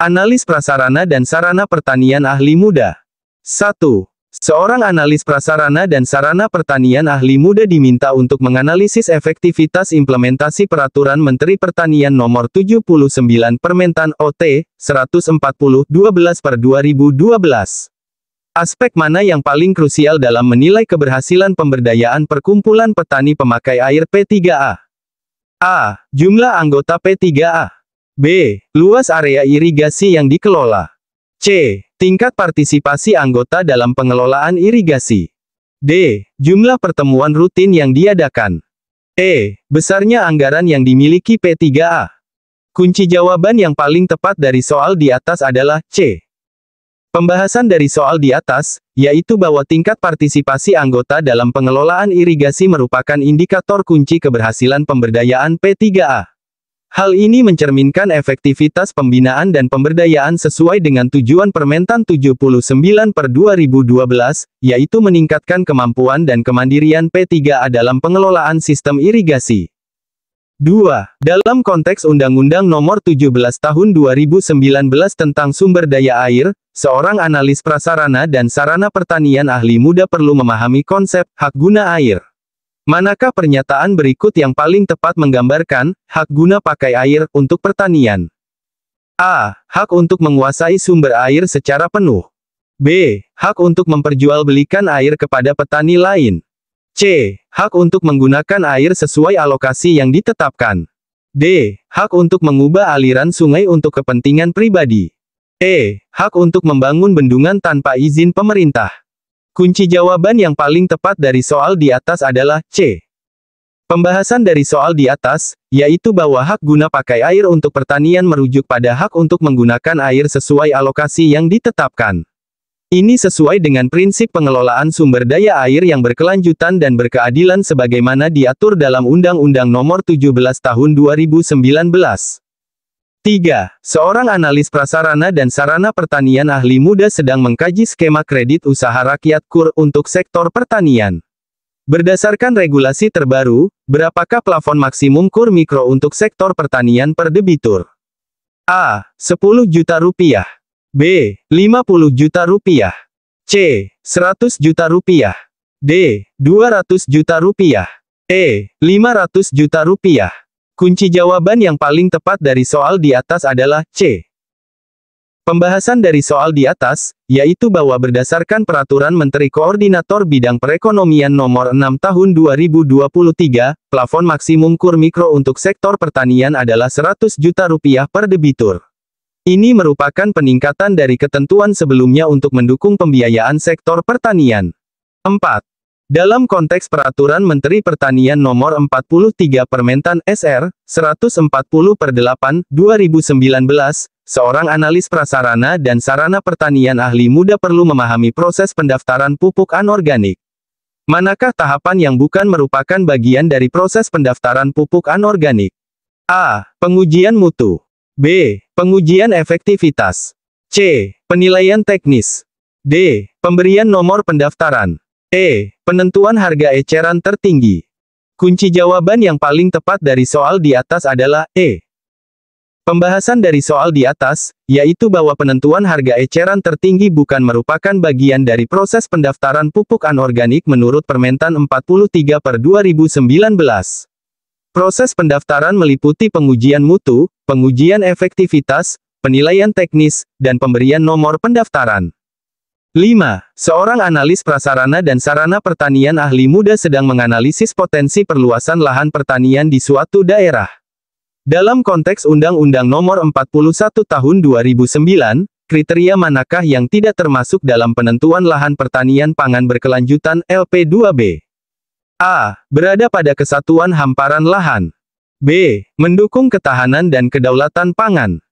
Analis prasarana dan sarana pertanian ahli muda. 1. Seorang analis prasarana dan sarana pertanian ahli muda diminta untuk menganalisis efektivitas implementasi peraturan Menteri Pertanian Nomor 79 Permentan OT 140 12 per 2012. Aspek mana yang paling krusial dalam menilai keberhasilan pemberdayaan perkumpulan petani pemakai air P3A? A. Jumlah anggota P3A. B. Luas area irigasi yang dikelola. C. Tingkat partisipasi anggota dalam pengelolaan irigasi. D. Jumlah pertemuan rutin yang diadakan. E. Besarnya anggaran yang dimiliki P3A. Kunci jawaban yang paling tepat dari soal di atas adalah C. Pembahasan dari soal di atas, yaitu bahwa tingkat partisipasi anggota dalam pengelolaan irigasi merupakan indikator kunci keberhasilan pemberdayaan P3A. Hal ini mencerminkan efektivitas pembinaan dan pemberdayaan sesuai dengan tujuan Permentan 79 per 2012, yaitu meningkatkan kemampuan dan kemandirian P3A dalam pengelolaan sistem irigasi. 2. Dalam konteks Undang-Undang Nomor 17 Tahun 2019 tentang sumber daya air, seorang analis prasarana dan sarana pertanian ahli muda perlu memahami konsep hak guna air. Manakah pernyataan berikut yang paling tepat menggambarkan hak guna pakai air untuk pertanian? A. Hak untuk menguasai sumber air secara penuh. B. Hak untuk memperjualbelikan air kepada petani lain. C. Hak untuk menggunakan air sesuai alokasi yang ditetapkan. D. Hak untuk mengubah aliran sungai untuk kepentingan pribadi. E. Hak untuk membangun bendungan tanpa izin pemerintah. Kunci jawaban yang paling tepat dari soal di atas adalah C. Pembahasan dari soal di atas, yaitu bahwa hak guna pakai air untuk pertanian merujuk pada hak untuk menggunakan air sesuai alokasi yang ditetapkan. Ini sesuai dengan prinsip pengelolaan sumber daya air yang berkelanjutan dan berkeadilan sebagaimana diatur dalam Undang-Undang Nomor 17 Tahun 2019. 3. Seorang analis prasarana dan sarana pertanian ahli muda sedang mengkaji skema kredit usaha rakyat KUR untuk sektor pertanian. Berdasarkan regulasi terbaru, berapakah plafon maksimum KUR mikro untuk sektor pertanian per debitur? A. 10 juta rupiah. B. 50 juta rupiah. C. 100 juta rupiah. D. 200 juta rupiah. E. 500 juta rupiah. Kunci jawaban yang paling tepat dari soal di atas adalah C. Pembahasan dari soal di atas, yaitu bahwa berdasarkan peraturan Menteri Koordinator Bidang Perekonomian Nomor 6 Tahun 2023, plafon maksimum kur mikro untuk sektor pertanian adalah 100 juta rupiah per debitur. Ini merupakan peningkatan dari ketentuan sebelumnya untuk mendukung pembiayaan sektor pertanian. 4. Dalam konteks peraturan Menteri Pertanian nomor 43 Permentan SR 140 per 8 2019, seorang analis prasarana dan sarana pertanian ahli muda perlu memahami proses pendaftaran pupuk anorganik. Manakah tahapan yang bukan merupakan bagian dari proses pendaftaran pupuk anorganik? A. Pengujian mutu. B. Pengujian efektivitas. C. Penilaian teknis. D. Pemberian nomor pendaftaran. E. Penentuan harga eceran tertinggi. Kunci jawaban yang paling tepat dari soal di atas adalah E. Pembahasan dari soal di atas, yaitu bahwa penentuan harga eceran tertinggi bukan merupakan bagian dari proses pendaftaran pupuk anorganik menurut Permentan 43 per 2019. Proses pendaftaran meliputi pengujian mutu, pengujian efektivitas, penilaian teknis, dan pemberian nomor pendaftaran. 5. Seorang analis prasarana dan sarana pertanian ahli muda sedang menganalisis potensi perluasan lahan pertanian di suatu daerah. Dalam konteks Undang-Undang Nomor 41 Tahun 2009, kriteria manakah yang tidak termasuk dalam penentuan lahan pertanian pangan berkelanjutan LP2B? A. Berada pada kesatuan hamparan lahan. B. Mendukung ketahanan dan kedaulatan pangan.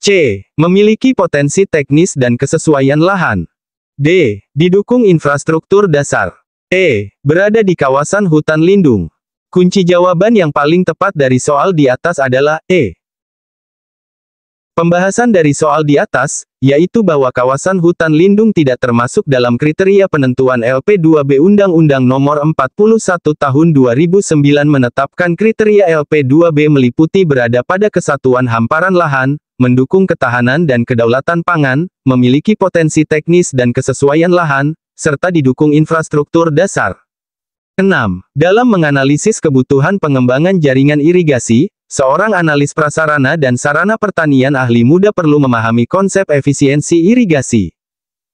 C. Memiliki potensi teknis dan kesesuaian lahan. D. Didukung infrastruktur dasar. E. Berada di kawasan hutan lindung. Kunci jawaban yang paling tepat dari soal di atas adalah E. Pembahasan dari soal di atas, yaitu bahwa kawasan hutan lindung tidak termasuk dalam kriteria penentuan LP2B Undang-Undang Nomor 41 Tahun 2009 menetapkan kriteria LP2B meliputi berada pada kesatuan hamparan lahan, mendukung ketahanan dan kedaulatan pangan, memiliki potensi teknis dan kesesuaian lahan, serta didukung infrastruktur dasar. 6. Dalam menganalisis kebutuhan pengembangan jaringan irigasi, seorang analis prasarana dan sarana pertanian ahli muda perlu memahami konsep efisiensi irigasi.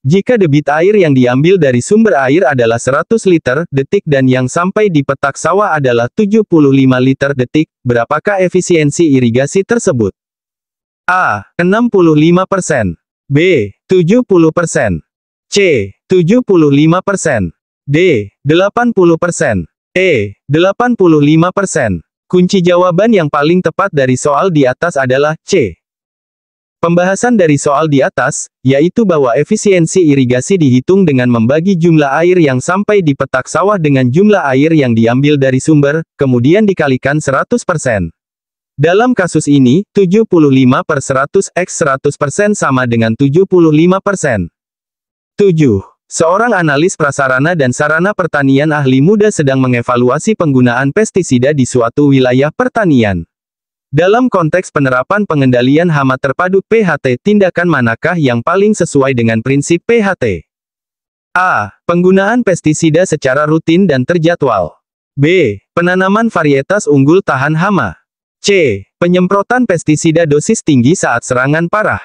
Jika debit air yang diambil dari sumber air adalah 100 liter detik dan yang sampai di petak sawah adalah 75 liter detik, berapakah efisiensi irigasi tersebut? A. 65%. B. 70%. C. 75%. D. 80%. E. 85%. Kunci jawaban yang paling tepat dari soal di atas adalah C. Pembahasan dari soal di atas, yaitu bahwa efisiensi irigasi dihitung dengan membagi jumlah air yang sampai di petak sawah dengan jumlah air yang diambil dari sumber, kemudian dikalikan 100%. Dalam kasus ini, 75 per 100 X 100% sama dengan 75%. 7. Seorang analis prasarana dan sarana pertanian ahli muda sedang mengevaluasi penggunaan pestisida di suatu wilayah pertanian. Dalam konteks penerapan pengendalian hama terpadu PHT, tindakan manakah yang paling sesuai dengan prinsip PHT? A. Penggunaan pestisida secara rutin dan terjadwal. B. Penanaman varietas unggul tahan hama. C. Penyemprotan pestisida dosis tinggi saat serangan parah.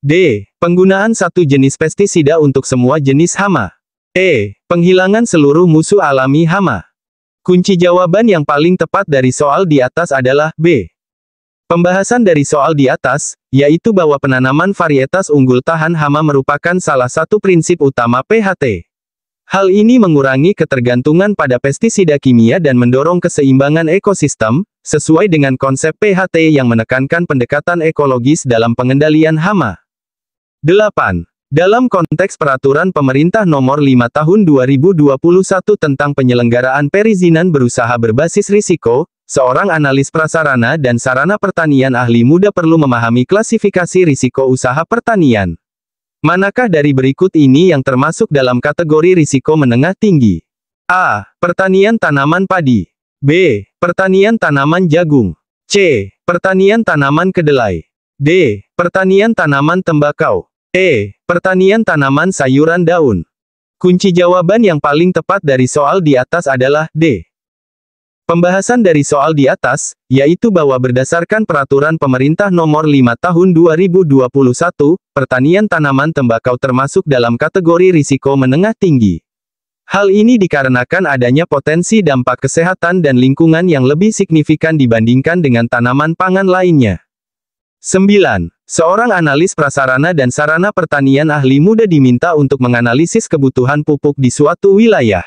D. Penggunaan satu jenis pestisida untuk semua jenis hama. E. Penghilangan seluruh musuh alami hama. Kunci jawaban yang paling tepat dari soal di atas adalah B. Pembahasan dari soal di atas, yaitu bahwa penanaman varietas unggul tahan hama merupakan salah satu prinsip utama PHT. Hal ini mengurangi ketergantungan pada pestisida kimia dan mendorong keseimbangan ekosistem, sesuai dengan konsep PHT yang menekankan pendekatan ekologis dalam pengendalian hama. 8. Dalam konteks peraturan pemerintah nomor 5 tahun 2021 tentang penyelenggaraan perizinan berusaha berbasis risiko, seorang analis prasarana dan sarana pertanian ahli muda perlu memahami klasifikasi risiko usaha pertanian. Manakah dari berikut ini yang termasuk dalam kategori risiko menengah tinggi? A. Pertanian tanaman padi. B. Pertanian tanaman jagung. C. Pertanian tanaman kedelai. D. Pertanian tanaman tembakau. E. Pertanian tanaman sayuran daun. Kunci jawaban yang paling tepat dari soal di atas adalah D. Pembahasan dari soal di atas, yaitu bahwa berdasarkan peraturan pemerintah nomor 5 tahun 2021, pertanian tanaman tembakau termasuk dalam kategori risiko menengah tinggi. Hal ini dikarenakan adanya potensi dampak kesehatan dan lingkungan yang lebih signifikan dibandingkan dengan tanaman pangan lainnya. 9. Seorang analis prasarana dan sarana pertanian ahli muda diminta untuk menganalisis kebutuhan pupuk di suatu wilayah.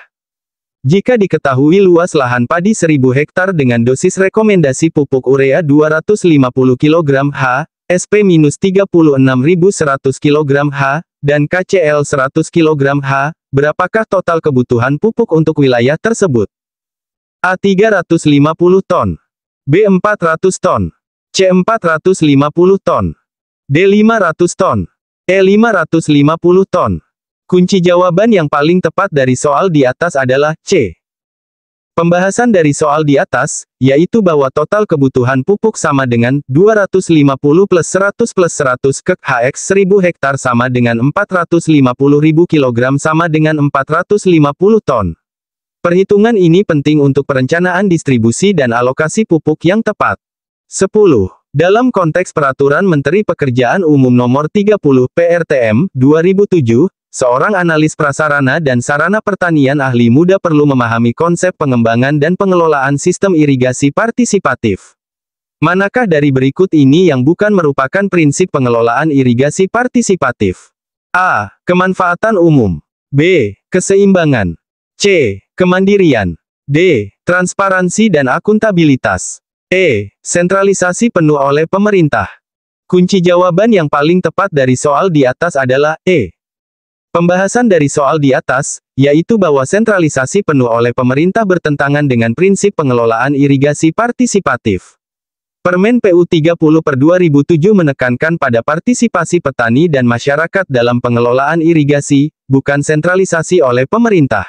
Jika diketahui luas lahan padi 1000 hektar dengan dosis rekomendasi pupuk urea 250 kg H, SP-36100 kg H, dan KCL 100 kg H, berapakah total kebutuhan pupuk untuk wilayah tersebut? A 350 ton, B 400 ton, C 450 ton, D 500 ton, E 550 ton. Kunci jawaban yang paling tepat dari soal di atas adalah C. Pembahasan dari soal di atas, yaitu bahwa total kebutuhan pupuk sama dengan 250 plus 100 plus 100 kek HX 1000 hektar sama dengan 450.000 kg sama dengan 450 ton. Perhitungan ini penting untuk perencanaan distribusi dan alokasi pupuk yang tepat. 10. Dalam konteks peraturan Menteri Pekerjaan Umum Nomor 30 PRTM 2007 Seorang analis prasarana dan sarana pertanian ahli muda perlu memahami konsep pengembangan dan pengelolaan sistem irigasi partisipatif. Manakah dari berikut ini yang bukan merupakan prinsip pengelolaan irigasi partisipatif? A. Kemanfaatan umum. B. Keseimbangan. C. Kemandirian. D. Transparansi dan akuntabilitas. E. Sentralisasi penuh oleh pemerintah. Kunci jawaban yang paling tepat dari soal di atas adalah E. Pembahasan dari soal di atas, yaitu bahwa sentralisasi penuh oleh pemerintah bertentangan dengan prinsip pengelolaan irigasi partisipatif. Permen PU 30 per 2007 menekankan pada partisipasi petani dan masyarakat dalam pengelolaan irigasi, bukan sentralisasi oleh pemerintah.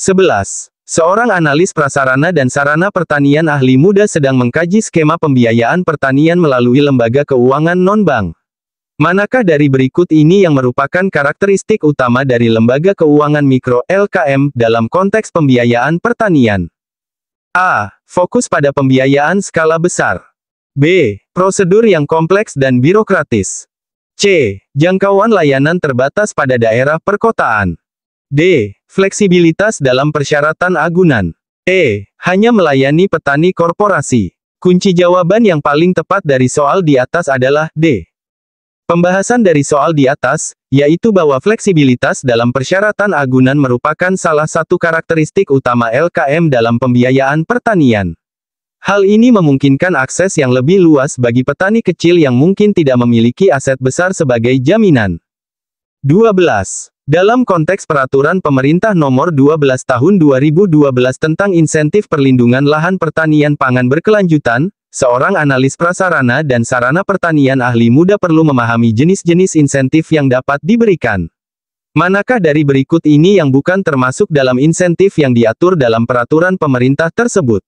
11. Seorang analis prasarana dan sarana pertanian ahli muda sedang mengkaji skema pembiayaan pertanian melalui lembaga keuangan non-bank. Manakah dari berikut ini yang merupakan karakteristik utama dari lembaga keuangan mikro LKM dalam konteks pembiayaan pertanian? A. Fokus pada pembiayaan skala besar. B. Prosedur yang kompleks dan birokratis. C. Jangkauan layanan terbatas pada daerah perkotaan. D. Fleksibilitas dalam persyaratan agunan. E. Hanya melayani petani korporasi. Kunci jawaban yang paling tepat dari soal di atas adalah D. Pembahasan dari soal di atas, yaitu bahwa fleksibilitas dalam persyaratan agunan merupakan salah satu karakteristik utama LKM dalam pembiayaan pertanian. Hal ini memungkinkan akses yang lebih luas bagi petani kecil yang mungkin tidak memiliki aset besar sebagai jaminan. 12. Dalam konteks peraturan pemerintah nomor 12 tahun 2012 tentang insentif perlindungan lahan pertanian pangan berkelanjutan, Seorang analis prasarana dan sarana pertanian ahli muda perlu memahami jenis-jenis insentif yang dapat diberikan. Manakah dari berikut ini yang bukan termasuk dalam insentif yang diatur dalam peraturan pemerintah tersebut?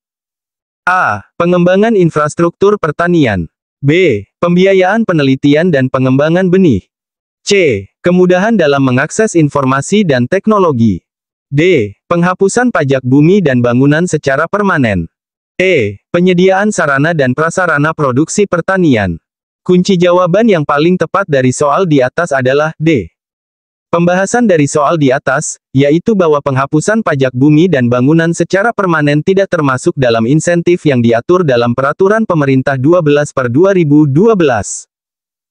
A. Pengembangan infrastruktur pertanian. B. Pembiayaan penelitian dan pengembangan benih. C. Kemudahan dalam mengakses informasi dan teknologi. D. Penghapusan pajak bumi dan bangunan secara permanen. E. Penyediaan sarana dan prasarana produksi pertanian. Kunci jawaban yang paling tepat dari soal di atas adalah D. Pembahasan dari soal di atas, yaitu bahwa penghapusan pajak bumi dan bangunan secara permanen tidak termasuk dalam insentif yang diatur dalam Peraturan Pemerintah 12 per 2012.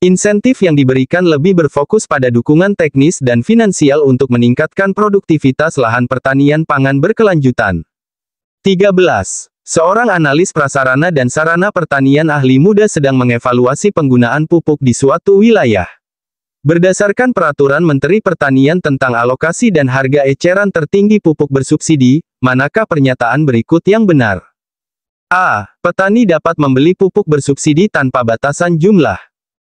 Insentif yang diberikan lebih berfokus pada dukungan teknis dan finansial untuk meningkatkan produktivitas lahan pertanian pangan berkelanjutan. 13. Seorang analis prasarana dan sarana pertanian ahli muda sedang mengevaluasi penggunaan pupuk di suatu wilayah. Berdasarkan peraturan Menteri Pertanian tentang alokasi dan harga eceran tertinggi pupuk bersubsidi, manakah pernyataan berikut yang benar? A. Petani dapat membeli pupuk bersubsidi tanpa batasan jumlah.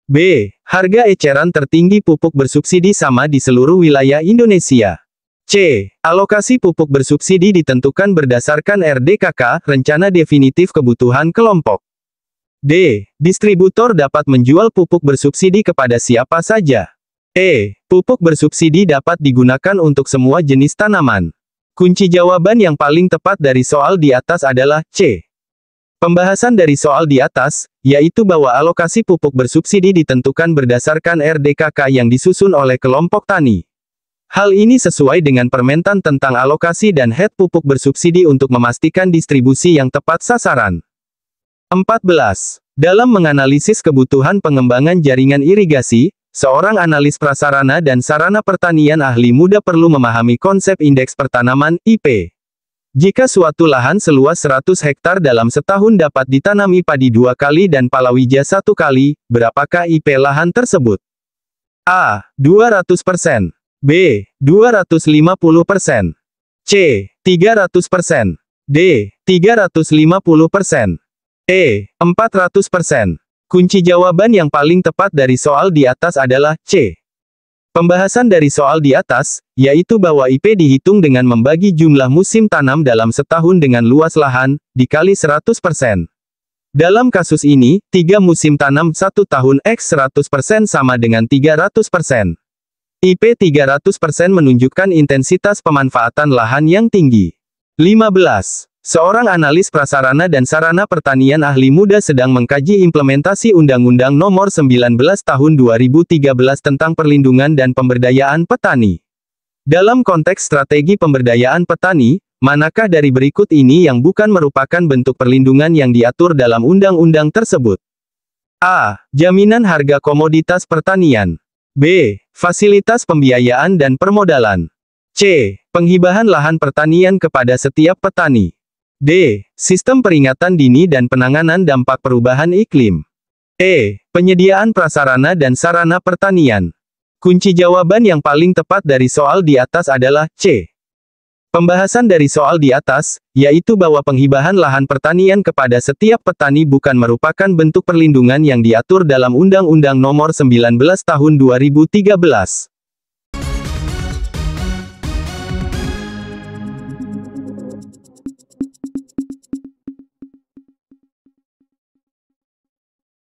B. Harga eceran tertinggi pupuk bersubsidi sama di seluruh wilayah Indonesia. C. Alokasi pupuk bersubsidi ditentukan berdasarkan RDKK, Rencana Definitif Kebutuhan Kelompok. D. Distributor dapat menjual pupuk bersubsidi kepada siapa saja. E. Pupuk bersubsidi dapat digunakan untuk semua jenis tanaman. Kunci jawaban yang paling tepat dari soal di atas adalah C. Pembahasan dari soal di atas, yaitu bahwa alokasi pupuk bersubsidi ditentukan berdasarkan RDKK yang disusun oleh kelompok tani. Hal ini sesuai dengan permentan tentang alokasi dan head pupuk bersubsidi untuk memastikan distribusi yang tepat sasaran. 14. Dalam menganalisis kebutuhan pengembangan jaringan irigasi, seorang analis prasarana dan sarana pertanian ahli muda perlu memahami konsep indeks pertanaman IP. Jika suatu lahan seluas 100 hektar dalam setahun dapat ditanami padi dua kali dan palawija satu kali, berapakah IP lahan tersebut? A. 200%. B. 250%. C. 300%. D. 350%. E. 400%. Kunci jawaban yang paling tepat dari soal di atas adalah C. Pembahasan dari soal di atas, yaitu bahwa IP dihitung dengan membagi jumlah musim tanam dalam setahun dengan luas lahan, dikali 100%. Dalam kasus ini, tiga musim tanam satu tahun X 100% sama dengan 300%. IP 300% menunjukkan intensitas pemanfaatan lahan yang tinggi. 15. Seorang analis prasarana dan sarana pertanian ahli muda sedang mengkaji implementasi Undang-Undang Nomor 19 Tahun 2013 tentang Perlindungan dan Pemberdayaan Petani. Dalam konteks strategi pemberdayaan petani, manakah dari berikut ini yang bukan merupakan bentuk perlindungan yang diatur dalam undang-undang tersebut? A. Jaminan harga komoditas pertanian. B. Fasilitas pembiayaan dan permodalan. C. Penghibahan lahan pertanian kepada setiap petani. D. Sistem peringatan dini dan penanganan dampak perubahan iklim. E. Penyediaan prasarana dan sarana pertanian. Kunci jawaban yang paling tepat dari soal di atas adalah C. Pembahasan dari soal di atas, yaitu bahwa penghibahan lahan pertanian kepada setiap petani bukan merupakan bentuk perlindungan yang diatur dalam Undang-Undang Nomor 19 Tahun 2013.